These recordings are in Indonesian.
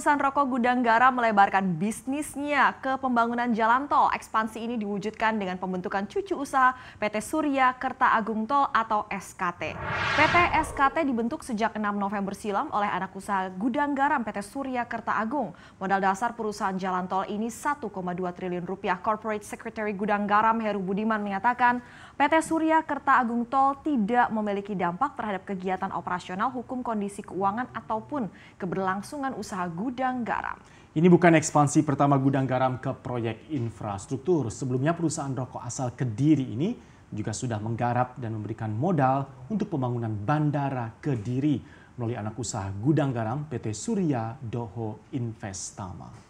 perusahaan rokok Gudang Garam melebarkan bisnisnya ke pembangunan jalan tol. Ekspansi ini diwujudkan dengan pembentukan cucu usaha PT Surya Kerta Agung Tol atau SKT. PT SKT dibentuk sejak 6 November silam oleh anak usaha Gudang Garam PT Surya Kerta Agung. Modal dasar perusahaan jalan tol ini 1,2 triliun rupiah. Corporate Secretary Gudang Garam Heru Budiman mengatakan PT Surya Kerta Agung Tol tidak memiliki dampak terhadap kegiatan operasional hukum kondisi keuangan ataupun keberlangsungan usaha Gudang gudang garam. Ini bukan ekspansi pertama gudang garam ke proyek infrastruktur. Sebelumnya perusahaan rokok asal Kediri ini juga sudah menggarap dan memberikan modal untuk pembangunan bandara Kediri melalui anak usaha gudang garam PT Surya Doho Investama.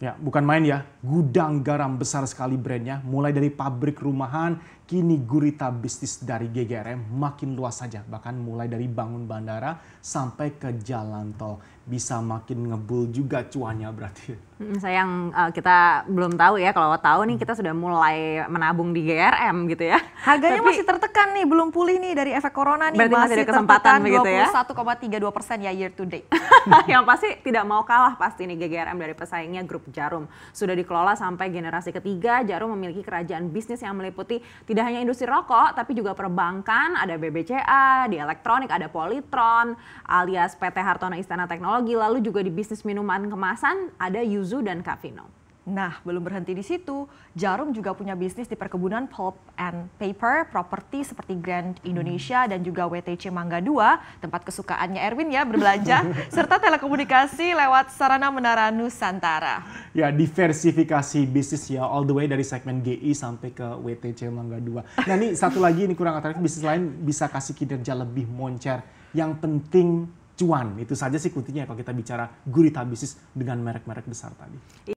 Ya, bukan main ya. Gudang garam besar sekali brandnya. Mulai dari pabrik rumahan, kini gurita bisnis dari GGRM makin luas saja. Bahkan mulai dari bangun bandara sampai ke jalan tol bisa makin ngebul juga cuannya berarti. Hmm, sayang uh, kita belum tahu ya kalau tahu nih kita sudah mulai menabung di GRM gitu ya. Harganya Tapi, masih tertekan nih, belum pulih nih dari efek corona nih. Berarti masih, masih ada kesempatan begitu ya. 21,32 persen ya year to date. Yang pasti tidak mau kalah pasti nih GGRM dari pesaingnya grup Jarum. Sudah dikelola sampai generasi ketiga, Jarum memiliki kerajaan bisnis yang meliputi tidak hanya industri rokok tapi juga perbankan, ada BBCA, di elektronik, ada Politron, alias PT Hartono Istana Teknologi teknologi lalu juga di bisnis minuman kemasan ada Yuzu dan Cavino. Nah, belum berhenti di situ, Jarum juga punya bisnis di perkebunan pulp and paper, properti seperti Grand Indonesia hmm. dan juga WTC Mangga 2, tempat kesukaannya Erwin ya berbelanja, serta telekomunikasi lewat sarana Menara Nusantara. Ya, diversifikasi bisnis ya all the way dari segmen GI sampai ke WTC Mangga 2. Nah, ini satu lagi ini kurang atraktif bisnis lain bisa kasih kinerja lebih moncer. Yang penting cuan. Itu saja sih kuncinya kalau kita bicara gurita bisnis dengan merek-merek besar tadi.